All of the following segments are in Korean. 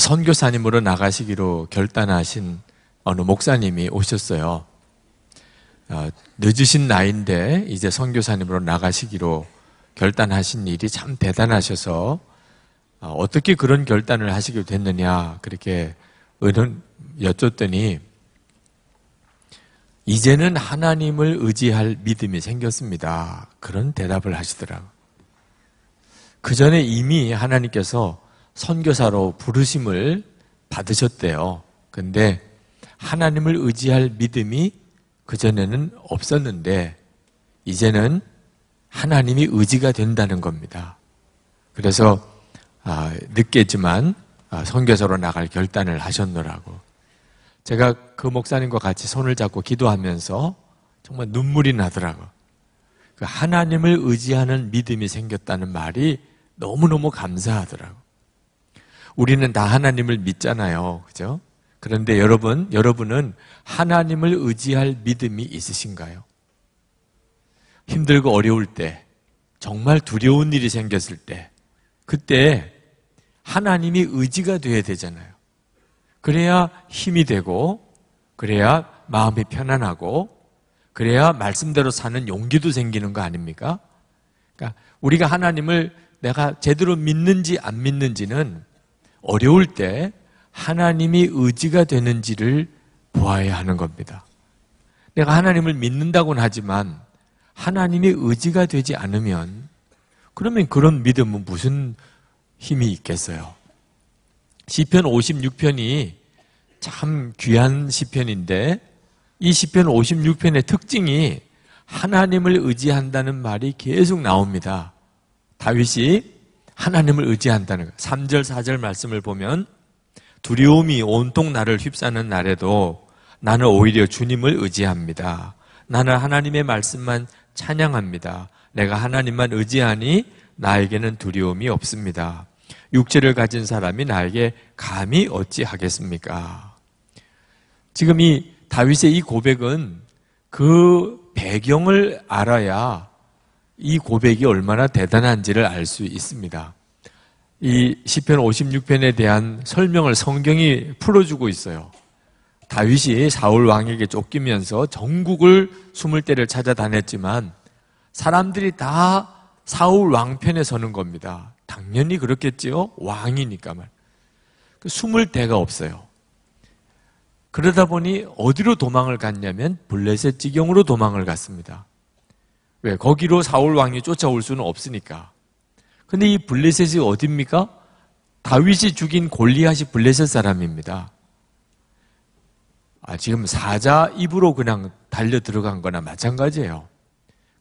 선교사님으로 나가시기로 결단하신 어느 목사님이 오셨어요. 어, 늦으신 나이인데 이제 선교사님으로 나가시기로 결단하신 일이 참 대단하셔서 어, 어떻게 그런 결단을 하시게 됐느냐 그렇게 의논 여쭸더니 이제는 하나님을 의지할 믿음이 생겼습니다. 그런 대답을 하시더라고그 전에 이미 하나님께서 선교사로 부르심을 받으셨대요. 근데 하나님을 의지할 믿음이 그전에는 없었는데 이제는 하나님이 의지가 된다는 겁니다. 그래서 아, 늦겠지만 아, 선교사로 나갈 결단을 하셨노라고 제가 그 목사님과 같이 손을 잡고 기도하면서 정말 눈물이 나더라고. 그 하나님을 의지하는 믿음이 생겼다는 말이 너무너무 감사하더라고. 우리는 다 하나님을 믿잖아요. 그죠? 그런데 여러분, 여러분은 하나님을 의지할 믿음이 있으신가요? 힘들고 어려울 때, 정말 두려운 일이 생겼을 때, 그때 하나님이 의지가 돼야 되잖아요. 그래야 힘이 되고, 그래야 마음이 편안하고, 그래야 말씀대로 사는 용기도 생기는 거 아닙니까? 그러니까 우리가 하나님을 내가 제대로 믿는지 안 믿는지는 어려울 때 하나님이 의지가 되는지를 보아야 하는 겁니다. 내가 하나님을 믿는다고는 하지만 하나님이 의지가 되지 않으면 그러면 그런 믿음은 무슨 힘이 있겠어요? 시편 56편이 참 귀한 시편인데 이 시편 56편의 특징이 하나님을 의지한다는 말이 계속 나옵니다. 다윗이 하나님을 의지한다는 거 3절, 4절 말씀을 보면 두려움이 온통 나를 휩싸는 날에도 나는 오히려 주님을 의지합니다. 나는 하나님의 말씀만 찬양합니다. 내가 하나님만 의지하니 나에게는 두려움이 없습니다. 육체를 가진 사람이 나에게 감히 어찌하겠습니까? 지금 이 다윗의 이 고백은 그 배경을 알아야 이 고백이 얼마나 대단한지를 알 수 있습니다. 이 시편 56편에 대한 설명을 성경이 풀어주고 있어요. 다윗이 사울 왕에게 쫓기면서 전국을 숨을 때를 찾아다녔지만 사람들이 다 사울 왕편에 서는 겁니다. 당연히 그렇겠지요. 왕이니까 말. 그 숨을 데가 없어요. 그러다 보니 어디로 도망을 갔냐면 블레셋 지경으로 도망을 갔습니다. 왜? 거기로 사울 왕이 쫓아올 수는 없으니까. 근데 이 블레셋이 어딥니까? 다윗이 죽인 골리앗이 블레셋 사람입니다. 아, 지금 사자 입으로 그냥 달려 들어간 거나 마찬가지예요.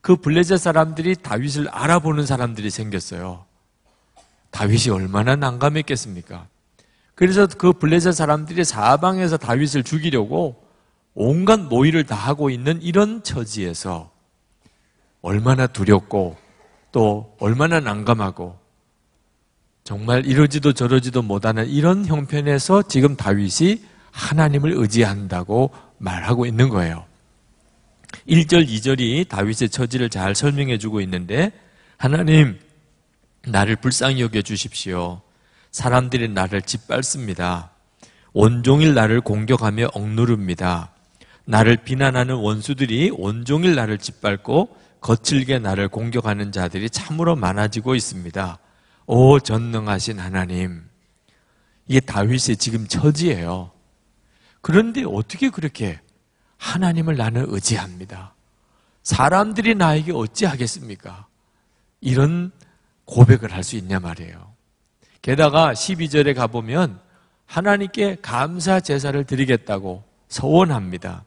그 블레셋 사람들이 다윗을 알아보는 사람들이 생겼어요. 다윗이 얼마나 난감했겠습니까? 그래서 그 블레셋 사람들이 사방에서 다윗을 죽이려고 온갖 모의를 다 하고 있는 이런 처지에서 얼마나 두렵고 또 얼마나 난감하고 정말 이러지도 저러지도 못하는 이런 형편에서 지금 다윗이 하나님을 의지한다고 말하고 있는 거예요. 1절, 2절이 다윗의 처지를 잘 설명해 주고 있는데 하나님 나를 불쌍히 여겨 주십시오. 사람들이 나를 짓밟습니다. 온종일 나를 공격하며 억누릅니다. 나를 비난하는 원수들이 온종일 나를 짓밟고 거칠게 나를 공격하는 자들이 참으로 많아지고 있습니다. 오 전능하신 하나님. 이게 다윗의 지금 처지예요. 그런데 어떻게 그렇게 하나님을 나는 의지합니다. 사람들이 나에게 어찌하겠습니까? 이런 고백을 할 수 있냐 말이에요. 게다가 12절에 가보면 하나님께 감사 제사를 드리겠다고 서원합니다.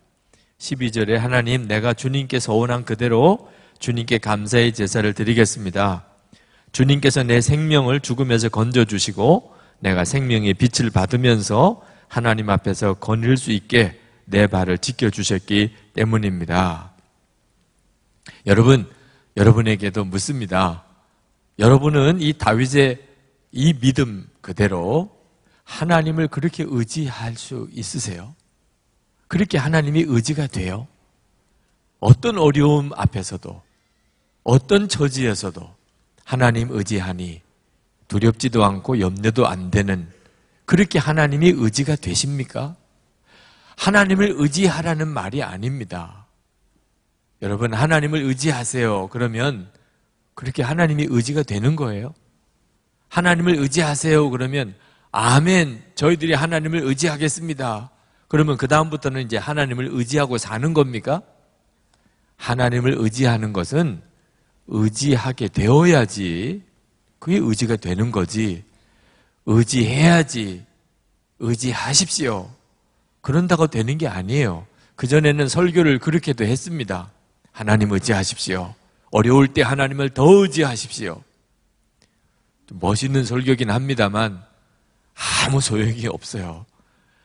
12절에 하나님 내가 주님께 서원한 그대로 주님께 감사의 제사를 드리겠습니다. 주님께서 내 생명을 죽음에서 건져주시고 내가 생명의 빛을 받으면서 하나님 앞에서 거닐 수 있게 내 발을 지켜주셨기 때문입니다. 여러분, 여러분에게도 묻습니다. 여러분은 이 다윗의 이 믿음 그대로 하나님을 그렇게 의지할 수 있으세요? 그렇게 하나님이 의지가 돼요? 어떤 어려움 앞에서도 어떤 처지에서도 하나님 의지하니 두렵지도 않고 염려도 안 되는 그렇게 하나님이 의지가 되십니까? 하나님을 의지하라는 말이 아닙니다. 여러분, 하나님을 의지하세요. 그러면 그렇게 하나님이 의지가 되는 거예요? 하나님을 의지하세요. 그러면 아멘. 저희들이 하나님을 의지하겠습니다. 그러면 그다음부터는 이제 하나님을 의지하고 사는 겁니까? 하나님을 의지하는 것은 의지하게 되어야지 그게 의지가 되는 거지. 의지해야지. 의지하십시오. 그런다고 되는 게 아니에요. 그전에는 설교를 그렇게도 했습니다. 하나님 의지하십시오. 어려울 때 하나님을 더 의지하십시오. 멋있는 설교긴 합니다만 아무 소용이 없어요.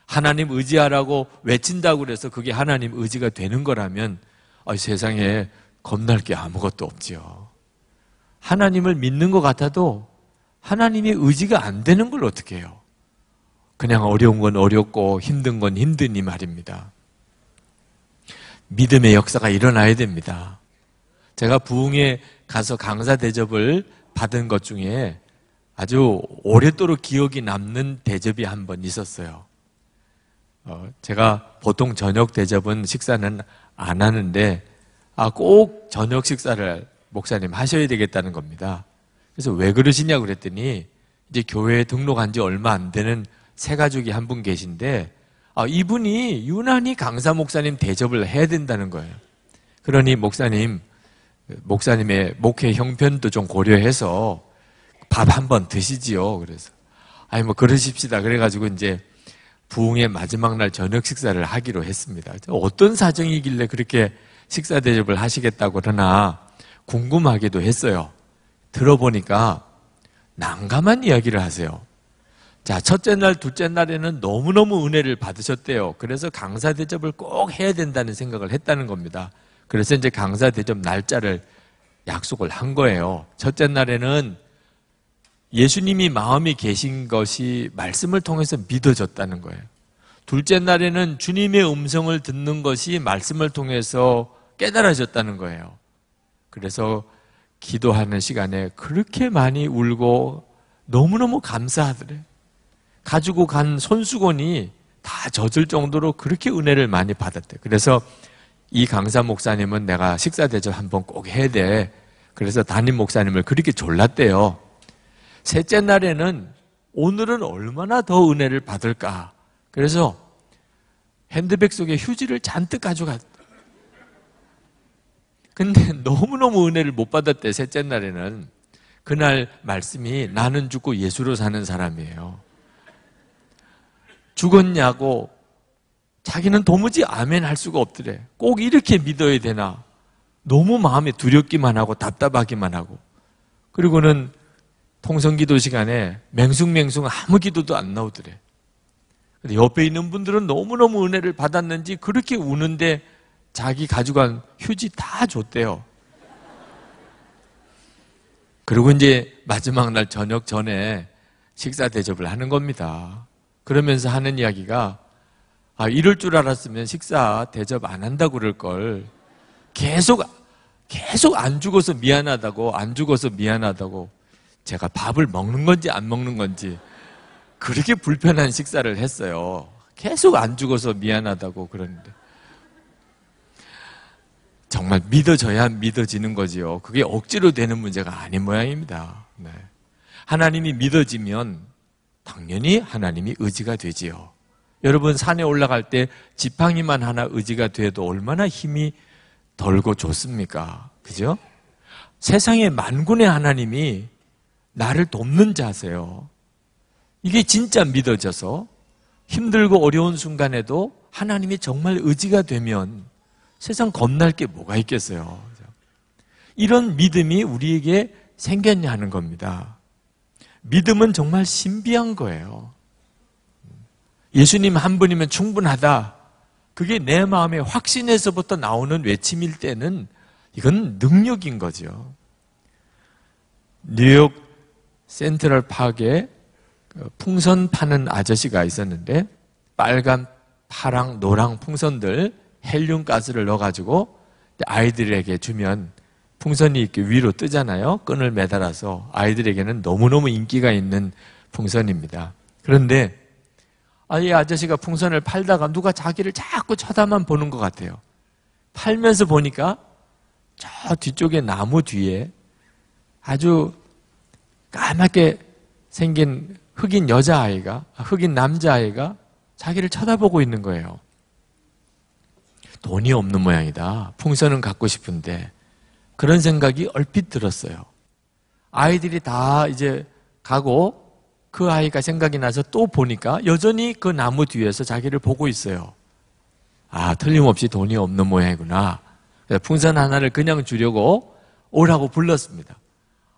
하나님 의지하라고 외친다고 그래서 그게 하나님 의지가 되는 거라면 세상에 겁날 게 아무것도 없지요. 하나님을 믿는 것 같아도 하나님이 의지가 안 되는 걸 어떻게 해요? 그냥 어려운 건 어렵고 힘든 건 힘드니 말입니다. 믿음의 역사가 일어나야 됩니다. 제가 부흥에 가서 강사 대접을 받은 것 중에 아주 오랫도록 기억이 남는 대접이 한 번 있었어요. 어, 제가 보통 저녁 대접은 식사는 안 하는데 아, 꼭 저녁 식사를 목사님 하셔야 되겠다는 겁니다. 그래서 왜 그러시냐 고 그랬더니 이제 교회에 등록한 지 얼마 안 되는 새 가족이 한 분 계신데 아, 이분이 유난히 강사 목사님 대접을 해야 된다는 거예요. 그러니 목사님 목사님의 목회 형편도 좀 고려해서 밥 한 번 드시지요. 그래서 아니 뭐 그러십시다. 그래가지고 이제 부흥의 마지막 날 저녁 식사를 하기로 했습니다. 어떤 사정이길래 그렇게 식사 대접을 하시겠다고 그러나 궁금하기도 했어요. 들어보니까 난감한 이야기를 하세요. 자, 첫째 날, 둘째 날에는 너무너무 은혜를 받으셨대요. 그래서 강사 대접을 꼭 해야 된다는 생각을 했다는 겁니다. 그래서 이제 강사 대접 날짜를 약속을 한 거예요. 첫째 날에는 예수님이 마음이 계신 것이 말씀을 통해서 믿어졌다는 거예요. 둘째 날에는 주님의 음성을 듣는 것이 말씀을 통해서 깨달아졌다는 거예요. 그래서 기도하는 시간에 그렇게 많이 울고 너무너무 감사하더래. 가지고 간 손수건이 다 젖을 정도로 그렇게 은혜를 많이 받았대. 그래서 이 강사 목사님은 내가 식사 대접 한번 꼭 해야 돼. 그래서 담임 목사님을 그렇게 졸랐대요. 셋째 날에는 오늘은 얼마나 더 은혜를 받을까. 그래서 핸드백 속에 휴지를 잔뜩 가져갔다. 근데 너무너무 은혜를 못 받았대, 셋째 날에는. 그날 말씀이 나는 죽고 예수로 사는 사람이에요. 죽었냐고 자기는 도무지 아멘 할 수가 없더래. 꼭 이렇게 믿어야 되나. 너무 마음에 두렵기만 하고 답답하기만 하고. 그리고는 통성 기도 시간에 맹숭맹숭 아무 기도도 안 나오더래. 근데 옆에 있는 분들은 너무너무 은혜를 받았는지 그렇게 우는데 자기 가져간 휴지 다 줬대요. 그리고 이제 마지막 날 저녁 전에 식사 대접을 하는 겁니다. 그러면서 하는 이야기가 아, 이럴 줄 알았으면 식사 대접 안 한다고 그럴 걸. 계속 계속 안 죽어서 미안하다고 안 죽어서 미안하다고 제가 밥을 먹는 건지 안 먹는 건지 그렇게 불편한 식사를 했어요. 계속 안 죽어서 미안하다고 그러는데 정말 믿어져야 믿어지는 거지요. 그게 억지로 되는 문제가 아닌 모양입니다. 네. 하나님이 믿어지면 당연히 하나님이 의지가 되지요. 여러분 산에 올라갈 때 지팡이만 하나 의지가 돼도 얼마나 힘이 덜고 좋습니까? 그죠? 세상의 만군의 하나님이 나를 돕는 자세요. 이게 진짜 믿어져서 힘들고 어려운 순간에도 하나님이 정말 의지가 되면 세상 겁날 게 뭐가 있겠어요. 이런 믿음이 우리에게 생겼냐 하는 겁니다. 믿음은 정말 신비한 거예요. 예수님 한 분이면 충분하다. 그게 내 마음의 확신에서부터 나오는 외침일 때는 이건 능력인 거죠. 뉴욕 센트럴 파크에 풍선 파는 아저씨가 있었는데 빨간, 파랑, 노랑 풍선들 헬륨 가스를 넣어가지고 아이들에게 주면 풍선이 이렇게 위로 뜨잖아요. 끈을 매달아서 아이들에게는 너무너무 인기가 있는 풍선입니다. 그런데 아이 아저씨가 풍선을 팔다가 누가 자기를 자꾸 쳐다만 보는 것 같아요. 팔면서 보니까 저 뒤쪽에 나무 뒤에 아주 까맣게 생긴 흑인 여자아이가, 아, 흑인 남자아이가 자기를 쳐다보고 있는 거예요. 돈이 없는 모양이다. 풍선은 갖고 싶은데 그런 생각이 얼핏 들었어요. 아이들이 다 이제 가고 그 아이가 생각이 나서 또 보니까 여전히 그 나무 뒤에서 자기를 보고 있어요. 아, 틀림없이 돈이 없는 모양이구나. 풍선 하나를 그냥 주려고 오라고 불렀습니다.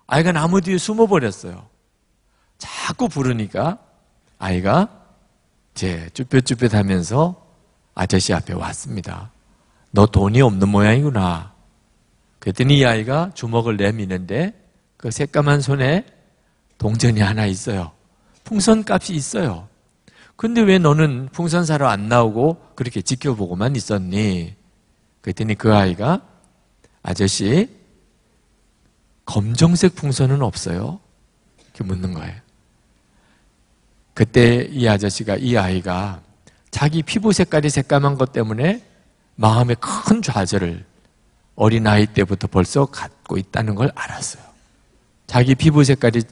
아이가 나무 뒤에 숨어버렸어요. 자꾸 부르니까 아이가 제 쭈뼛쭈뼛 하면서 아저씨 앞에 왔습니다. 너 돈이 없는 모양이구나. 그랬더니 이 아이가 주먹을 내미는데 그 새까만 손에 동전이 하나 있어요. 풍선값이 있어요. 근데 왜 너는 풍선 사러 안 나오고 그렇게 지켜보고만 있었니? 그랬더니 그 아이가 아저씨 검정색 풍선은 없어요? 이렇게 묻는 거예요. 그때 이 아저씨가 이 아이가 자기 피부 색깔이 새까만 것 때문에 마음의 큰 좌절을 어린아이 때부터 벌써 갖고 있다는 걸 알았어요. 자기 피부 색깔이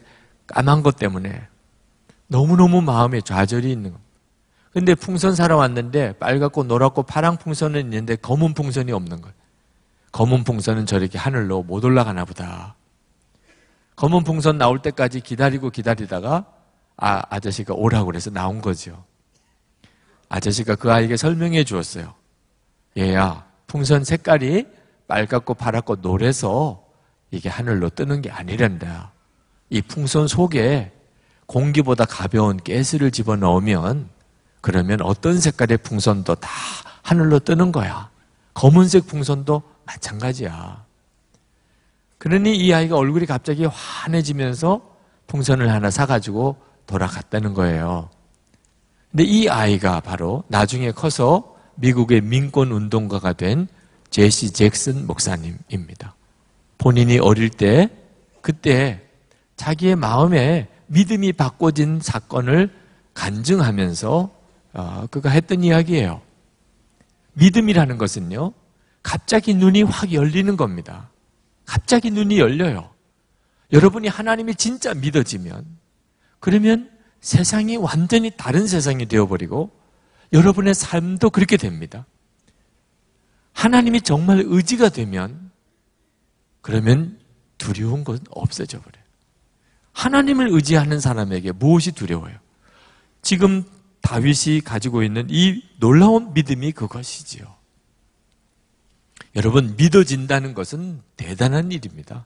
까만 것 때문에 너무너무 마음에 좌절이 있는 겁니다. 근데 풍선 살아 왔는데 빨갛고 노랗고 파랑 풍선은 있는데 검은 풍선이 없는 거예요. 검은 풍선은 저렇게 하늘로 못 올라가나 보다. 검은 풍선 나올 때까지 기다리고 기다리다가 아, 아저씨가 오라고 그래서 나온 거죠. 아저씨가 그 아이에게 설명해 주었어요. 얘야 풍선 색깔이 빨갛고 파랗고 노래서 이게 하늘로 뜨는 게 아니란다. 이 풍선 속에 공기보다 가벼운 가스를 집어넣으면 그러면 어떤 색깔의 풍선도 다 하늘로 뜨는 거야. 검은색 풍선도 마찬가지야. 그러니 이 아이가 얼굴이 갑자기 환해지면서 풍선을 하나 사가지고 돌아갔다는 거예요. 근데 이 아이가 바로 나중에 커서 미국의 민권 운동가가 된 제시 잭슨 목사님입니다. 본인이 어릴 때 그때 자기의 마음에 믿음이 바꿔진 사건을 간증하면서 어, 그가 했던 이야기예요. 믿음이라는 것은요. 갑자기 눈이 확 열리는 겁니다. 갑자기 눈이 열려요. 여러분이 하나님이 진짜 믿어지면 그러면 세상이 완전히 다른 세상이 되어버리고 여러분의 삶도 그렇게 됩니다. 하나님이 정말 의지가 되면 그러면 두려운 것은 없어져 버려요. 하나님을 의지하는 사람에게 무엇이 두려워요? 지금 다윗이 가지고 있는 이 놀라운 믿음이 그것이지요. 여러분 믿어진다는 것은 대단한 일입니다.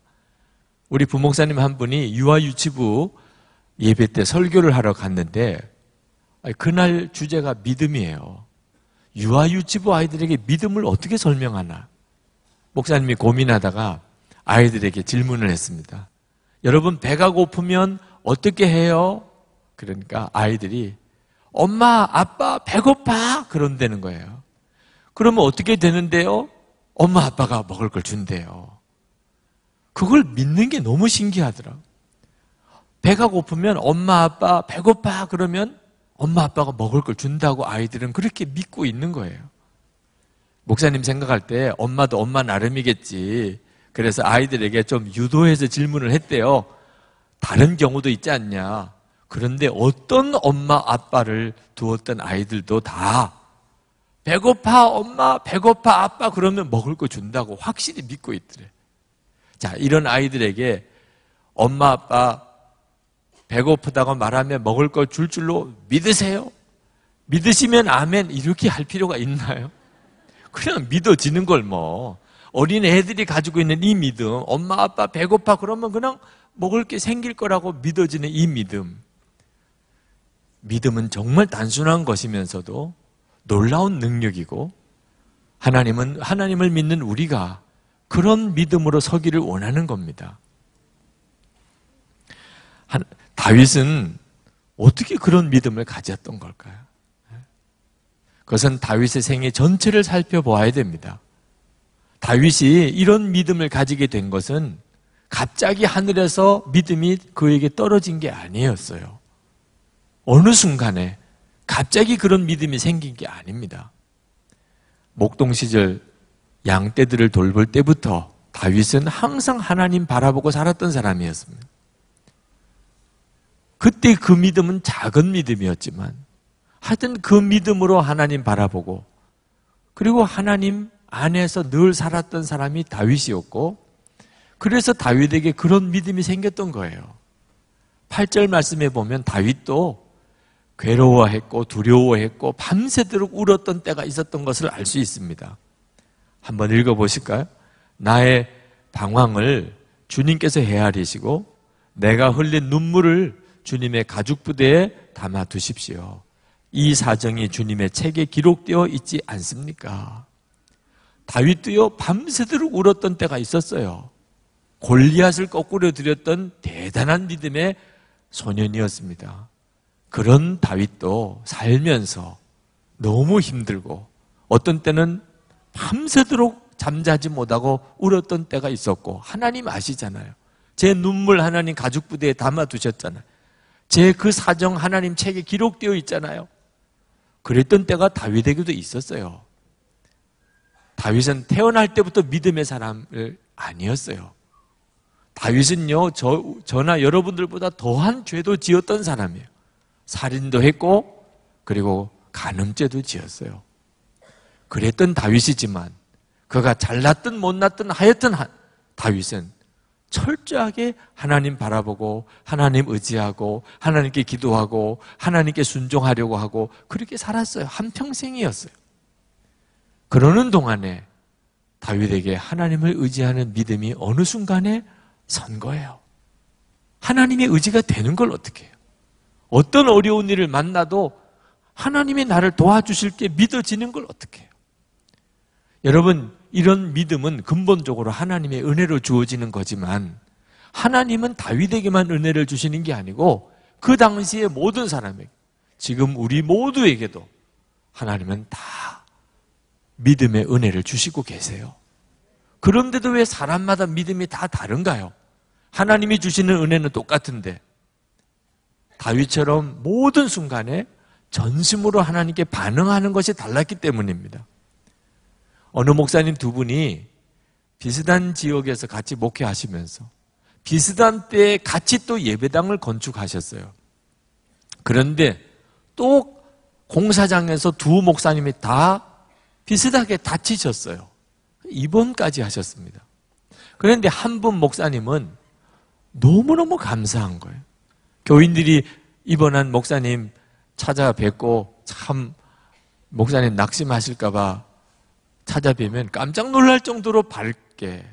우리 부목사님 한 분이 유아유치부 예배 때 설교를 하러 갔는데 그날 주제가 믿음이에요. 유아유치부 아이들에게 믿음을 어떻게 설명하나? 목사님이 고민하다가 아이들에게 질문을 했습니다. 여러분, 배가 고프면 어떻게 해요? 그러니까 아이들이 엄마, 아빠, 배고파! 그런다는 거예요. 그러면 어떻게 되는데요? 엄마, 아빠가 먹을 걸 준대요. 그걸 믿는 게 너무 신기하더라. 배가 고프면 엄마, 아빠, 배고파! 그러면 엄마 아빠가 먹을 걸 준다고 아이들은 그렇게 믿고 있는 거예요. 목사님 생각할 때 엄마도 엄마 나름이겠지. 그래서 아이들에게 좀 유도해서 질문을 했대요. 다른 경우도 있지 않냐. 그런데 어떤 엄마 아빠를 두었던 아이들도 다 배고파 엄마, 배고파 아빠 그러면 먹을 거 준다고 확실히 믿고 있더래. 자, 이런 아이들에게 엄마 아빠 배고프다고 말하면 먹을 걸줄 줄로 믿으세요. 믿으시면 아멘 이렇게 할 필요가 있나요? 그냥 믿어지는 걸 뭐. 어린 애들이 가지고 있는 이 믿음, 엄마 아빠 배고파 그러면 그냥 먹을 게 생길 거라고 믿어지는 이 믿음. 믿음은 정말 단순한 것이면서도 놀라운 능력이고 하나님은 하나님을 믿는 우리가 그런 믿음으로 서기를 원하는 겁니다. 다윗은 어떻게 그런 믿음을 가졌던 걸까요? 그것은 다윗의 생애 전체를 살펴보야 됩니다. 다윗이 이런 믿음을 가지게 된 것은 갑자기 하늘에서 믿음이 그에게 떨어진 게 아니었어요. 어느 순간에 갑자기 그런 믿음이 생긴 게 아닙니다. 목동 시절 양떼들을 돌볼 때부터 다윗은 항상 하나님 바라보고 살았던 사람이었습니다. 그때 그 믿음은 작은 믿음이었지만 하여튼 그 믿음으로 하나님 바라보고 그리고 하나님 안에서 늘 살았던 사람이 다윗이었고 그래서 다윗에게 그런 믿음이 생겼던 거예요. 8절 말씀에 보면 다윗도 괴로워했고 두려워했고 밤새도록 울었던 때가 있었던 것을 알 수 있습니다. 한번 읽어 보실까요? 나의 방황을 주님께서 헤아리시고 내가 흘린 눈물을 주님의 가죽 부대에 담아 두십시오. 이 사정이 주님의 책에 기록되어 있지 않습니까? 다윗도요 밤새도록 울었던 때가 있었어요. 골리앗을 거꾸려 드렸던 대단한 믿음의 소년이었습니다. 그런 다윗도 살면서 너무 힘들고 어떤 때는 밤새도록 잠자지 못하고 울었던 때가 있었고 하나님 아시잖아요. 제 눈물 하나님 가죽 부대에 담아 두셨잖아요. 제그 사정 하나님 책에 기록되어 있잖아요. 그랬던 때가 다윗에게도 있었어요. 다윗은 태어날 때부터 믿음의 사람을 아니었어요. 다윗은요, 저, 저나 여러분들보다 더한 죄도 지었던 사람이에요. 살인도 했고, 그리고 간음죄도 지었어요. 그랬던 다윗이지만, 그가 잘났든 못났든 하여튼 다윗은 철저하게 하나님 바라보고 하나님 의지하고 하나님께 기도하고 하나님께 순종하려고 하고 그렇게 살았어요. 한평생이었어요. 그러는 동안에 다윗에게 하나님을 의지하는 믿음이 어느 순간에 선 거예요. 하나님의 의지가 되는 걸 어떻게 해요? 어떤 어려운 일을 만나도 하나님이 나를 도와주실 게 믿어지는 걸 어떻게 해요? 여러분, 이런 믿음은 근본적으로 하나님의 은혜로 주어지는 거지만 하나님은 다윗에게만 은혜를 주시는 게 아니고 그 당시의 모든 사람에게 지금 우리 모두에게도 하나님은 다 믿음의 은혜를 주시고 계세요. 그런데도 왜 사람마다 믿음이 다 다른가요? 하나님이 주시는 은혜는 똑같은데 다윗처럼 모든 순간에 전심으로 하나님께 반응하는 것이 달랐기 때문입니다. 어느 목사님 두 분이 비슷한 지역에서 같이 목회하시면서 비슷한 때에 같이 또 예배당을 건축하셨어요. 그런데 또 공사장에서 두 목사님이 다 비슷하게 다치셨어요. 입원까지 하셨습니다. 그런데 한 분 목사님은 너무너무 감사한 거예요. 교인들이 입원한 목사님 찾아뵙고 참 목사님 낙심하실까봐 찾아뵈면 깜짝 놀랄 정도로 밝게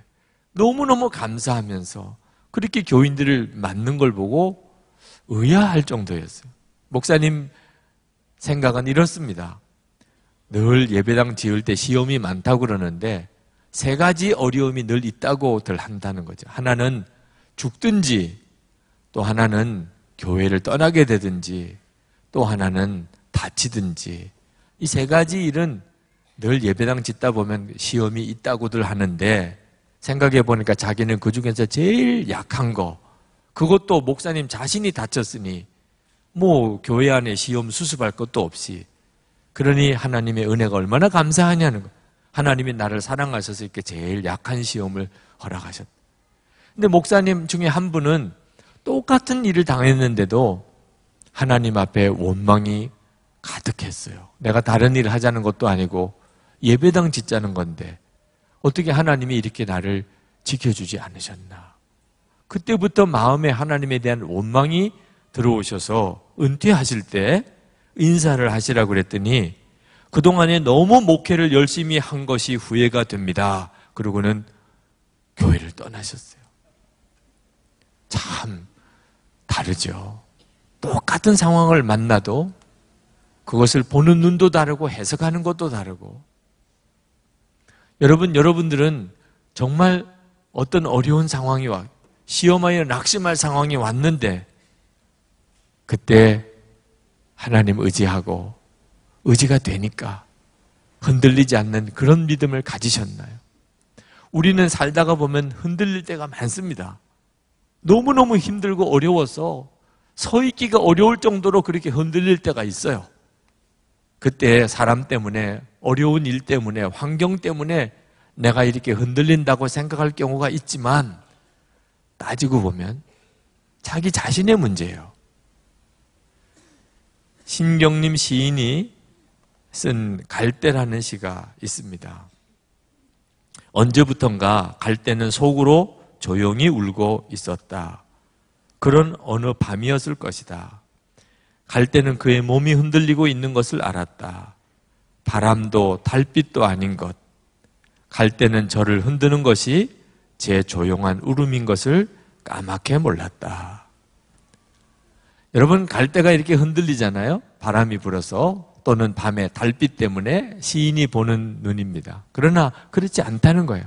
너무너무 감사하면서 그렇게 교인들을 맞는 걸 보고 의아할 정도였어요. 목사님 생각은 이렇습니다. 늘 예배당 지을 때 시험이 많다고 그러는데 세 가지 어려움이 늘 있다고들 한다는 거죠. 하나는 죽든지 또 하나는 교회를 떠나게 되든지 또 하나는 다치든지 이 세 가지 일은 늘 예배당 짓다 보면 시험이 있다고들 하는데 생각해 보니까 자기는 그 중에서 제일 약한 거 그것도 목사님 자신이 다쳤으니 뭐 교회 안에 시험 수습할 것도 없이 그러니 하나님의 은혜가 얼마나 감사하냐는 거 하나님이 나를 사랑하셔서 이렇게 제일 약한 시험을 허락하셨다. 근데 목사님 중에 한 분은 똑같은 일을 당했는데도 하나님 앞에 원망이 가득했어요. 내가 다른 일을 하자는 것도 아니고 예배당 짓자는 건데 어떻게 하나님이 이렇게 나를 지켜주지 않으셨나. 그때부터 마음에 하나님에 대한 원망이 들어오셔서 은퇴하실 때 인사를 하시라고 그랬더니 그동안에 너무 목회를 열심히 한 것이 후회가 됩니다. 그러고는 교회를 떠나셨어요. 참 다르죠. 똑같은 상황을 만나도 그것을 보는 눈도 다르고 해석하는 것도 다르고 여러분, 여러분들은 정말 어떤 어려운 상황이 와, 시험하여 낙심할 상황이 왔는데, 그때 하나님 의지하고 의지가 되니까 흔들리지 않는 그런 믿음을 가지셨나요? 우리는 살다가 보면 흔들릴 때가 많습니다. 너무너무 힘들고 어려워서 서 있기가 어려울 정도로 그렇게 흔들릴 때가 있어요. 그때 사람 때문에 어려운 일 때문에 환경 때문에 내가 이렇게 흔들린다고 생각할 경우가 있지만 따지고 보면 자기 자신의 문제예요. 신경림 시인이 쓴 갈대라는 시가 있습니다. 언제부턴가 갈대는 속으로 조용히 울고 있었다. 그런 어느 밤이었을 것이다. 갈 때는 그의 몸이 흔들리고 있는 것을 알았다. 바람도 달빛도 아닌 것. 갈 때는 저를 흔드는 것이 제 조용한 울음인 것을 까맣게 몰랐다. 여러분, 갈 때가 이렇게 흔들리잖아요? 바람이 불어서 또는 밤에 달빛 때문에 시인이 보는 눈입니다. 그러나 그렇지 않다는 거예요.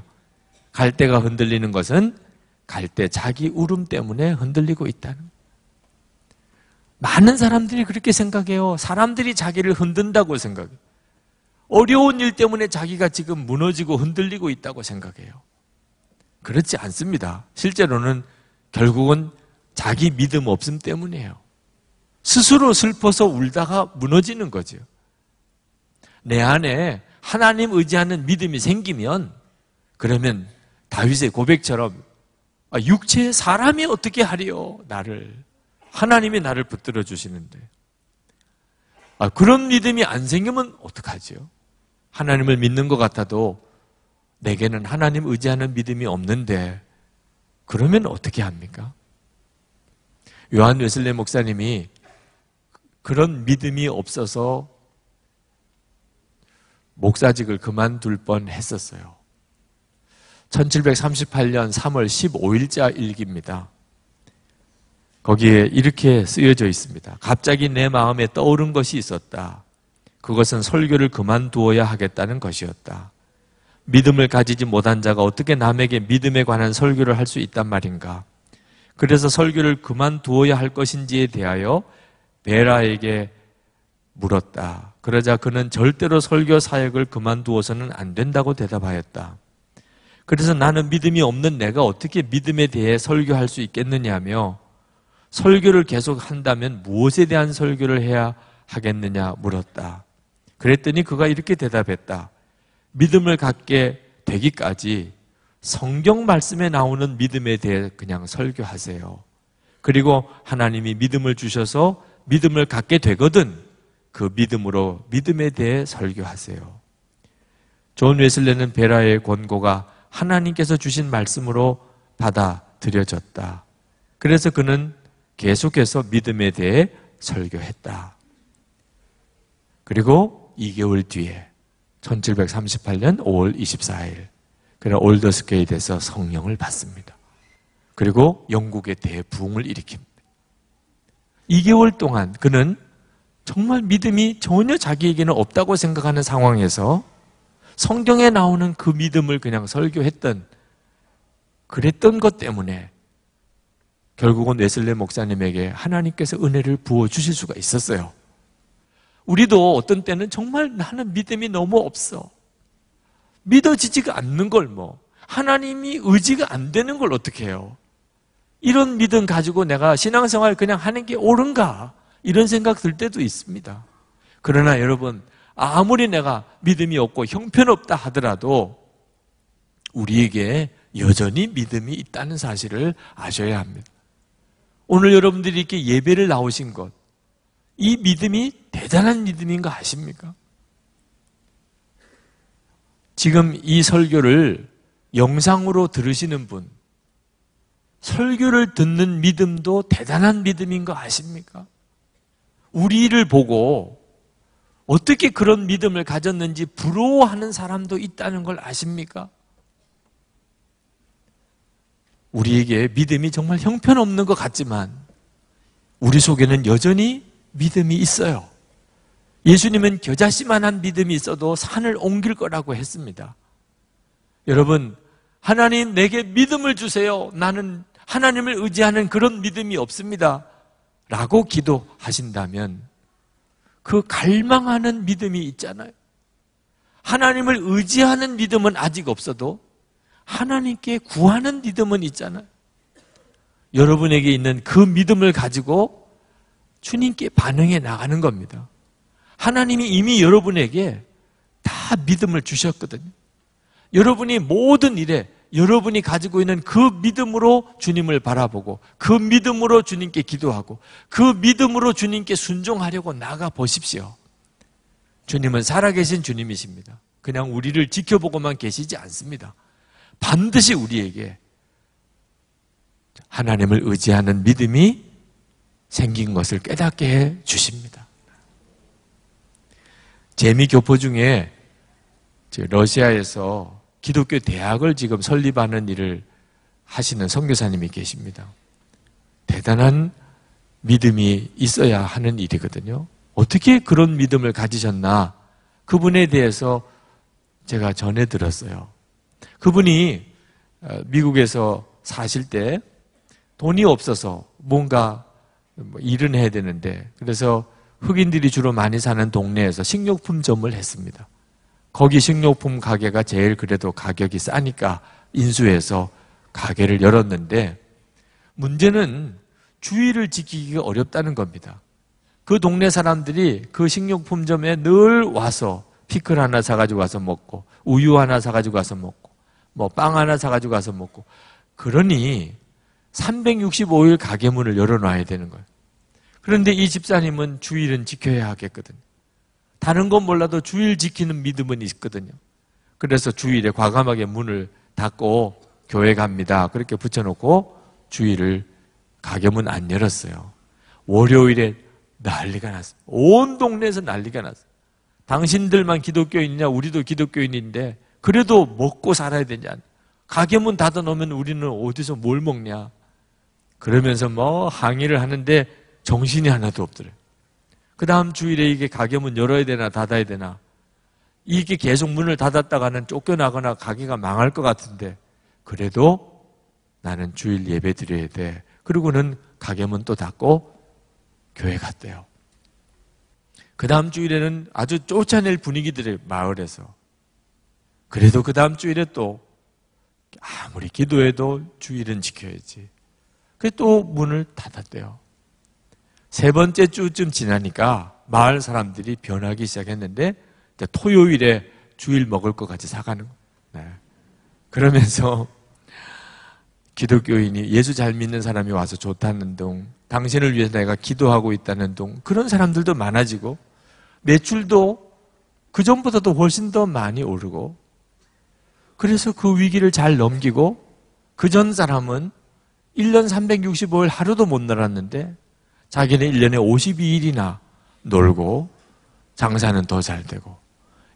갈대가 흔들리는 것은 갈대 자기 울음 때문에 흔들리고 있다는 거예요. 많은 사람들이 그렇게 생각해요. 사람들이 자기를 흔든다고 생각해요. 어려운 일 때문에 자기가 지금 무너지고 흔들리고 있다고 생각해요. 그렇지 않습니다. 실제로는 결국은 자기 믿음 없음 때문이에요. 스스로 슬퍼서 울다가 무너지는 거죠. 내 안에 하나님 의지하는 믿음이 생기면 그러면 다윗의 고백처럼 아, 육체의 사람이 어떻게 하리요 나를 하나님이 나를 붙들어 주시는데. 아, 그런 믿음이 안 생기면 어떡하지요? 하나님을 믿는 것 같아도 내게는 하나님 의지하는 믿음이 없는데 그러면 어떻게 합니까? 요한 웨슬레 목사님이 그런 믿음이 없어서 목사직을 그만둘 뻔 했었어요. 1738년 3월 15일자 일기입니다. 거기에 이렇게 쓰여져 있습니다. 갑자기 내 마음에 떠오른 것이 있었다. 그것은 설교를 그만두어야 하겠다는 것이었다. 믿음을 가지지 못한 자가 어떻게 남에게 믿음에 관한 설교를 할 수 있단 말인가? 그래서 설교를 그만두어야 할 것인지에 대하여 베라에게 물었다. 그러자 그는 절대로 설교 사역을 그만두어서는 안 된다고 대답하였다. 그래서 나는 믿음이 없는 내가 어떻게 믿음에 대해 설교할 수 있겠느냐며 설교를 계속 한다면 무엇에 대한 설교를 해야 하겠느냐 물었다. 그랬더니 그가 이렇게 대답했다. 믿음을 갖게 되기까지 성경 말씀에 나오는 믿음에 대해 그냥 설교하세요. 그리고 하나님이 믿음을 주셔서 믿음을 갖게 되거든 그 믿음으로 믿음에 대해 설교하세요. 존 웨슬레는 베라의 권고가 하나님께서 주신 말씀으로 받아들여졌다. 그래서 그는 계속해서 믿음에 대해 설교했다. 그리고 2개월 뒤에 1738년 5월 24일 그는 올더스케이트에서 성령을 받습니다. 그리고 영국의 대부흥을 일으킵니다. 2개월 동안 그는 정말 믿음이 전혀 자기에게는 없다고 생각하는 상황에서 성경에 나오는 그 믿음을 그냥 설교했던 그랬던 것 때문에 결국은 웨슬레 목사님에게 하나님께서 은혜를 부어 주실 수가 있었어요. 우리도 어떤 때는 정말 나는 믿음이 너무 없어. 믿어지지가 않는 걸 뭐. 하나님이 의지가 안 되는 걸 어떻게 해요? 이런 믿음 가지고 내가 신앙생활 그냥 하는 게 옳은가? 이런 생각 들 때도 있습니다. 그러나 여러분, 아무리 내가 믿음이 없고 형편없다 하더라도 우리에게 여전히 믿음이 있다는 사실을 아셔야 합니다. 오늘 여러분들이 이렇게 예배를 나오신 것, 이 믿음이 대단한 믿음인 거 아십니까? 지금 이 설교를 영상으로 들으시는 분, 설교를 듣는 믿음도 대단한 믿음인 거 아십니까? 우리를 보고 어떻게 그런 믿음을 가졌는지 부러워하는 사람도 있다는 걸 아십니까? 우리에게 믿음이 정말 형편없는 것 같지만 우리 속에는 여전히 믿음이 있어요. 예수님은 겨자씨만한 믿음이 있어도 산을 옮길 거라고 했습니다. 여러분, 하나님 내게 믿음을 주세요. 나는 하나님을 의지하는 그런 믿음이 없습니다. 라고 기도하신다면 그 갈망하는 믿음이 있잖아요. 하나님을 의지하는 믿음은 아직 없어도 하나님께 구하는 믿음은 있잖아요. 여러분에게 있는 그 믿음을 가지고 주님께 반응해 나가는 겁니다. 하나님이 이미 여러분에게 다 믿음을 주셨거든요. 여러분이 모든 일에 여러분이 가지고 있는 그 믿음으로 주님을 바라보고 그 믿음으로 주님께 기도하고 그 믿음으로 주님께 순종하려고 나가 보십시오. 주님은 살아계신 주님이십니다. 그냥 우리를 지켜보고만 계시지 않습니다. 반드시 우리에게 하나님을 의지하는 믿음이 생긴 것을 깨닫게 해 주십니다. 재미 교포 중에 러시아에서 기독교 대학을 지금 설립하는 일을 하시는 선교사님이 계십니다. 대단한 믿음이 있어야 하는 일이거든요. 어떻게 그런 믿음을 가지셨나? 그분에 대해서 제가 전해 들었어요. 그분이 어, 미국에서 사실 때 돈이 없어서 뭔가 뭐 일은 해야 되는데 그래서 흑인들이 주로 많이 사는 동네에서 식료품점을 했습니다. 거기 식료품 가게가 제일 그래도 가격이 싸니까 인수해서 가게를 열었는데 문제는 주의를 지키기가 어렵다는 겁니다. 그 동네 사람들이 그 식료품점에 늘 와서 피클 하나 사가지고 와서 먹고 우유 하나 사가지고 와서 먹고 뭐빵 하나 사가지고 가서 먹고. 그러니 365일 가게 문을 열어놔야 되는 거예요. 그런데 이 집사님은 주일은 지켜야 하겠거든요. 다른 건 몰라도 주일 지키는 믿음은 있거든요. 그래서 주일에 과감하게 문을 닫고 교회 갑니다. 그렇게 붙여놓고 주일을 가게 문 안 열었어요. 월요일에 난리가 났어요. 온 동네에서 난리가 났어요. 당신들만 기독교인이냐? 우리도 기독교인인데 그래도 먹고 살아야 되냐. 가게 문 닫아 놓으면 우리는 어디서 뭘 먹냐. 그러면서 뭐 항의를 하는데 정신이 하나도 없더래그 다음 주일에 이게 가게 문 열어야 되나 닫아야 되나. 이게 계속 문을 닫았다가는 쫓겨나거나 가게가 망할 것 같은데 그래도 나는 주일 예배 드려야 돼. 그리고는 가게 문 또 닫고 교회 갔대요. 그 다음 주일에는 아주 쫓아낼 분위기들이 마을에서 그래도 그 다음 주일에 또 아무리 기도해도 주일은 지켜야지. 그래서 또 문을 닫았대요. 세 번째 주쯤 지나니까 마을 사람들이 변하기 시작했는데 토요일에 주일 먹을 것 같이 사가는 네. 그러면서 기독교인이 예수 잘 믿는 사람이 와서 좋다는 둥, 당신을 위해서 내가 기도하고 있다는 둥, 그런 사람들도 많아지고, 매출도 그전보다도 훨씬 더 많이 오르고, 그래서 그 위기를 잘 넘기고 그 전 사람은 1년 365일 하루도 못 놀았는데 자기는 1년에 52일이나 놀고 장사는 더 잘 되고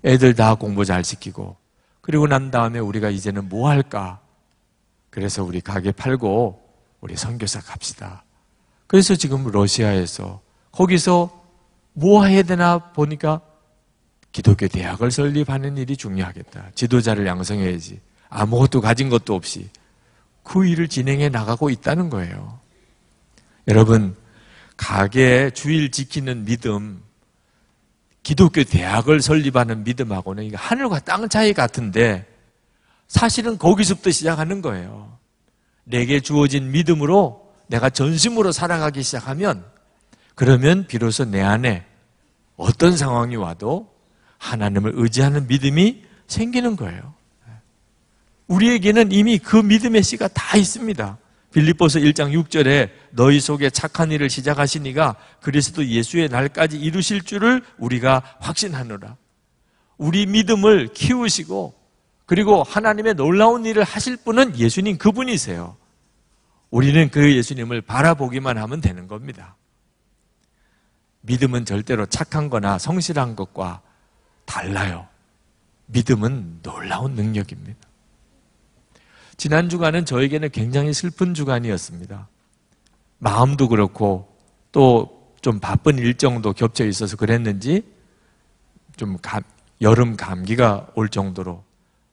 애들 다 공부 잘 시키고 그리고 난 다음에 우리가 이제는 뭐 할까? 그래서 우리 가게 팔고 우리 선교사 갑시다. 그래서 지금 러시아에서 거기서 뭐 해야 되나 보니까 기독교 대학을 설립하는 일이 중요하겠다. 지도자를 양성해야지. 아무것도 가진 것도 없이 그 일을 진행해 나가고 있다는 거예요. 여러분, 가게 주일 지키는 믿음, 기독교 대학을 설립하는 믿음하고는 하늘과 땅 차이 같은데 사실은 거기서부터 시작하는 거예요. 내게 주어진 믿음으로 내가 전심으로 살아가기 시작하면 그러면 비로소 내 안에 어떤 상황이 와도 하나님을 의지하는 믿음이 생기는 거예요. 우리에게는 이미 그 믿음의 씨가 다 있습니다. 빌립보서 1장 6절에 너희 속에 착한 일을 시작하시니가 그리스도 예수의 날까지 이루실 줄을 우리가 확신하노라. 우리 믿음을 키우시고 그리고 하나님의 놀라운 일을 하실 분은 예수님 그분이세요. 우리는 그 예수님을 바라보기만 하면 되는 겁니다. 믿음은 절대로 착한 거나 성실한 것과 달라요. 믿음은 놀라운 능력입니다. 지난 주간은 저에게는 굉장히 슬픈 주간이었습니다. 마음도 그렇고 또 좀 바쁜 일정도 겹쳐 있어서 그랬는지 좀 감, 여름 감기가 올 정도로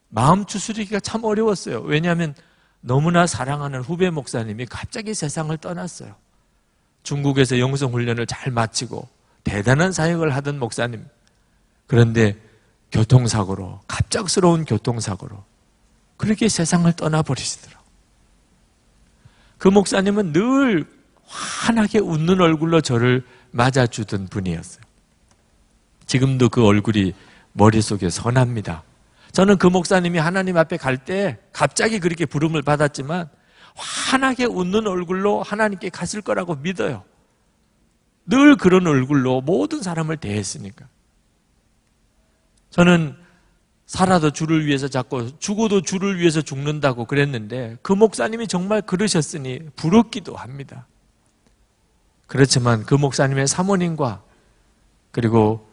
마음 추스르기가 참 어려웠어요. 왜냐하면 너무나 사랑하는 후배 목사님이 갑자기 세상을 떠났어요. 중국에서 영성 훈련을 잘 마치고 대단한 사역을 하던 목사님 그런데 교통사고로, 갑작스러운 교통사고로 그렇게 세상을 떠나버리시더라고요. 그 목사님은 늘 환하게 웃는 얼굴로 저를 맞아주던 분이었어요. 지금도 그 얼굴이 머릿속에 선합니다. 저는 그 목사님이 하나님 앞에 갈 때 갑자기 그렇게 부름을 받았지만 환하게 웃는 얼굴로 하나님께 갔을 거라고 믿어요. 늘 그런 얼굴로 모든 사람을 대했으니까. 저는 살아도 주를 위해서 잡고 죽어도 주를 위해서 죽는다고 그랬는데 그 목사님이 정말 그러셨으니 부럽기도 합니다. 그렇지만 그 목사님의 사모님과 그리고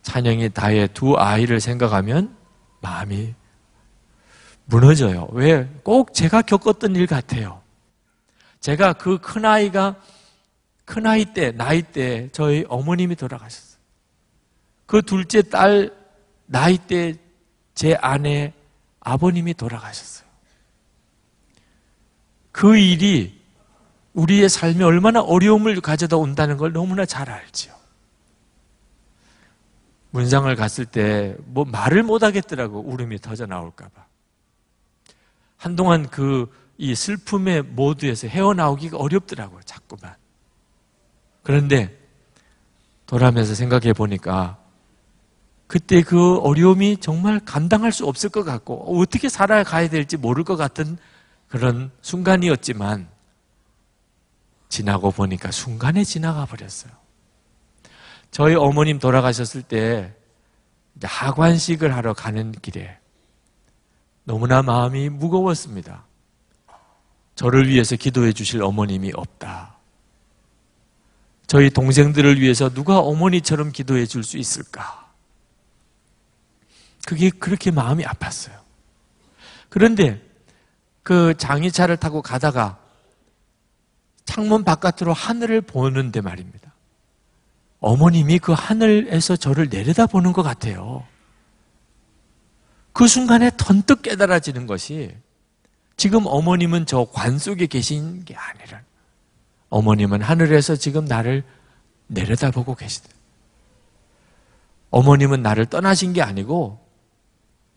찬영이 다의 두 아이를 생각하면 마음이 무너져요. 왜? 꼭 제가 겪었던 일 같아요. 제가 그 큰아이가 큰아이 때, 나이 때 저희 어머님이 돌아가셨어요. 그 둘째 딸 나이 때 제 아내 아버님이 돌아가셨어요. 그 일이 우리의 삶에 얼마나 어려움을 가져다 온다는 걸 너무나 잘 알지요. 문상을 갔을 때 뭐 말을 못 하겠더라고 울음이 터져 나올까봐. 한동안 그 이 슬픔의 모드에서 헤어나오기가 어렵더라고요, 자꾸만. 그런데 돌아면서 생각해 보니까 그때 그 어려움이 정말 감당할 수 없을 것 같고 어떻게 살아가야 될지 모를 것 같은 그런 순간이었지만 지나고 보니까 순간에 지나가 버렸어요. 저희 어머님 돌아가셨을 때 하관식을 하러 가는 길에 너무나 마음이 무거웠습니다. 저를 위해서 기도해 주실 어머님이 없다. 저희 동생들을 위해서 누가 어머니처럼 기도해 줄 수 있을까? 그게 그렇게 마음이 아팠어요. 그런데 그장의차를 타고 가다가 창문 바깥으로 하늘을 보는데 말입니다. 어머님이 그 하늘에서 저를 내려다보는 것 같아요. 그 순간에 턴뜩 깨달아지는 것이 지금 어머님은 저 관 속에 계신 게 아니라 어머님은 하늘에서 지금 나를 내려다보고 계시다. 어머님은 나를 떠나신 게 아니고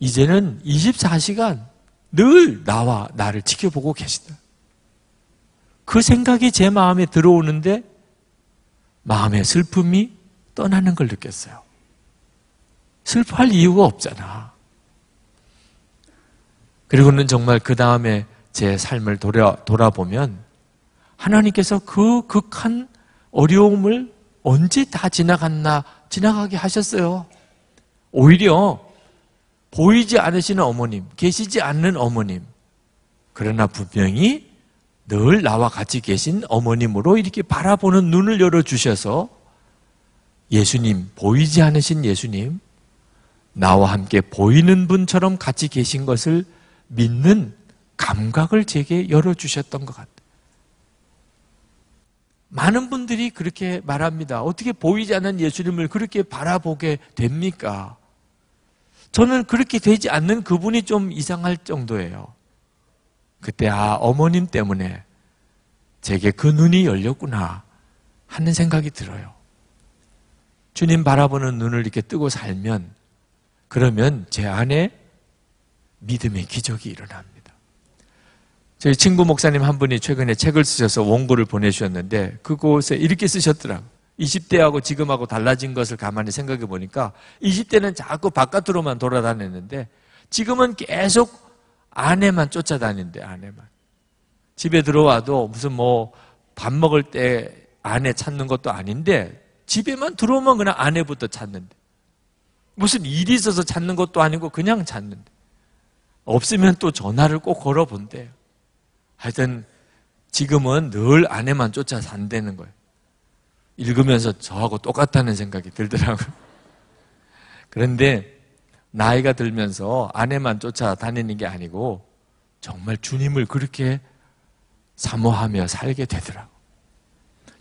이제는 24시간 늘 나와 나를 지켜보고 계시다. 그 생각이 제 마음에 들어오는데 마음의 슬픔이 떠나는 걸 느꼈어요. 슬퍼할 이유가 없잖아. 그리고는 정말 그 다음에 제 삶을 돌아, 돌아보면 하나님께서 그 극한 어려움을 언제 다 지나갔나 지나가게 하셨어요. 오히려 보이지 않으시는 어머님, 계시지 않는 어머님. 그러나 분명히 늘 나와 같이 계신 어머님으로 이렇게 바라보는 눈을 열어주셔서 예수님, 보이지 않으신 예수님, 나와 함께 보이는 분처럼 같이 계신 것을 믿는 감각을 제게 열어주셨던 것 같아요. 많은 분들이 그렇게 말합니다. 어떻게 보이지 않는 예수님을 그렇게 바라보게 됩니까? 저는 그렇게 되지 않는 그분이 좀 이상할 정도예요. 그때 아 어머님 때문에 제게 그 눈이 열렸구나 하는 생각이 들어요. 주님 바라보는 눈을 이렇게 뜨고 살면 그러면 제 안에 믿음의 기적이 일어납니다. 저희 친구 목사님 한 분이 최근에 책을 쓰셔서 원고를 보내주셨는데 그곳에 이렇게 쓰셨더라고요. 20대하고 지금하고 달라진 것을 가만히 생각해 보니까 20대는 자꾸 바깥으로만 돌아다녔는데 지금은 계속 아내만 쫓아다닌대, 아내만. 집에 들어와도 무슨 뭐 밥 먹을 때 아내 찾는 것도 아닌데 집에만 들어오면 그냥 아내부터 찾는데 무슨 일이 있어서 찾는 것도 아니고 그냥 찾는데 없으면 또 전화를 꼭 걸어본대요. 하여튼 지금은 늘 아내만 쫓아 산다는 거예요. 읽으면서 저하고 똑같다는 생각이 들더라고요. 그런데 나이가 들면서 아내만 쫓아다니는 게 아니고 정말 주님을 그렇게 사모하며 살게 되더라고.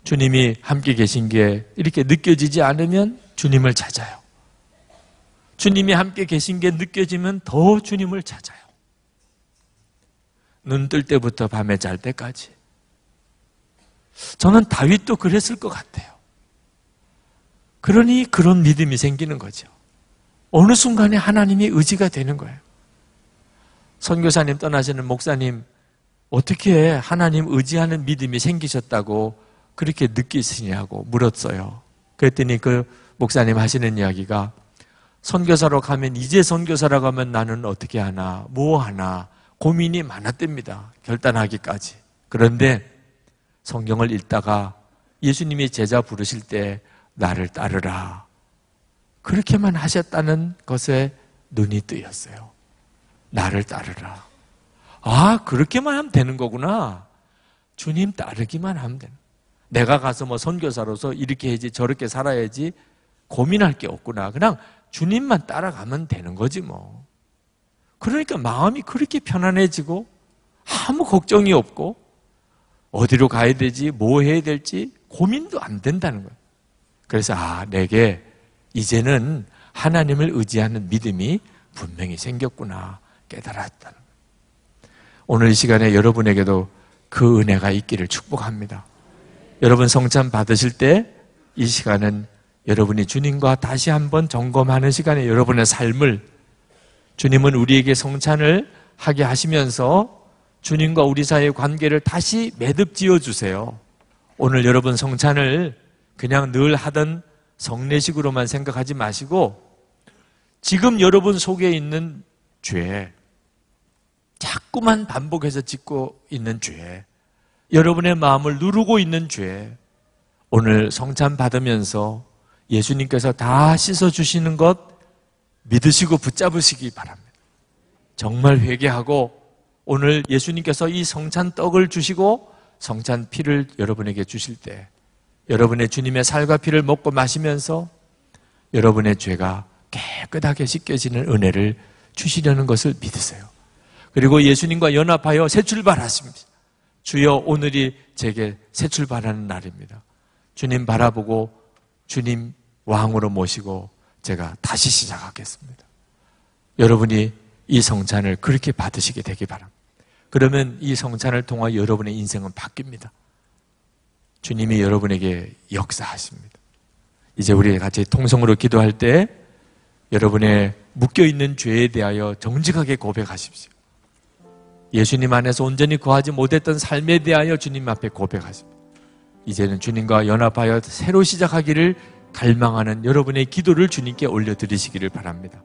주님이 함께 계신 게 이렇게 느껴지지 않으면 주님을 찾아요. 주님이 함께 계신 게 느껴지면 더 주님을 찾아요. 눈 뜰 때부터 밤에 잘 때까지 저는 다윗도 그랬을 것 같아요. 그러니 그런 믿음이 생기는 거죠. 어느 순간에 하나님이 의지가 되는 거예요. 선교사님 떠나시는 목사님, 어떻게 하나님 의지하는 믿음이 생기셨다고 그렇게 느끼시냐고 물었어요. 그랬더니 그 목사님 하시는 이야기가 선교사로 가면 이제 선교사라고하면 나는 어떻게 하나 뭐 하나 고민이 많았답니다. 결단하기까지. 그런데 성경을 읽다가 예수님이 제자 부르실 때 나를 따르라. 그렇게만 하셨다는 것에 눈이 뜨였어요. 나를 따르라. 아, 그렇게만 하면 되는 거구나. 주님 따르기만 하면 되는. 내가 가서 뭐 선교사로서 이렇게 해야지 저렇게 살아야지 고민할 게 없구나. 그냥 주님만 따라가면 되는 거지 뭐. 그러니까 마음이 그렇게 편안해지고 아무 걱정이 없고 어디로 가야 되지? 뭐 해야 될지 고민도 안 된다는 거예요. 그래서 아, 내게 이제는 하나님을 의지하는 믿음이 분명히 생겼구나 깨달았다는 거예요. 오늘 이 시간에 여러분에게도 그 은혜가 있기를 축복합니다. 여러분 성찬 받으실 때 이 시간은 여러분이 주님과 다시 한번 점검하는 시간에 여러분의 삶을 주님은 우리에게 성찬을 하게 하시면서 주님과 우리 사이의 관계를 다시 매듭지어 주세요. 오늘 여러분 성찬을 그냥 늘 하던 성례식으로만 생각하지 마시고 지금 여러분 속에 있는 죄, 자꾸만 반복해서 짓고 있는 죄, 여러분의 마음을 누르고 있는 죄, 오늘 성찬 받으면서 예수님께서 다 씻어주시는 것 믿으시고 붙잡으시기 바랍니다. 정말 회개하고 오늘 예수님께서 이 성찬 떡을 주시고 성찬 피를 여러분에게 주실 때 여러분의 주님의 살과 피를 먹고 마시면서 여러분의 죄가 깨끗하게 씻겨지는 은혜를 주시려는 것을 믿으세요. 그리고 예수님과 연합하여 새 출발하십니다. 주여 오늘이 제게 새 출발하는 날입니다. 주님 바라보고 주님 왕으로 모시고 제가 다시 시작하겠습니다. 여러분이 이 성찬을 그렇게 받으시게 되기 바랍니다. 그러면 이 성찬을 통하여 여러분의 인생은 바뀝니다. 주님이 여러분에게 역사하십니다. 이제 우리 같이 통성으로 기도할 때 여러분의 묶여있는 죄에 대하여 정직하게 고백하십시오. 예수님 안에서 온전히 거하지 못했던 삶에 대하여 주님 앞에 고백하십시오. 이제는 주님과 연합하여 새로 시작하기를 갈망하는 여러분의 기도를 주님께 올려드리시기를 바랍니다.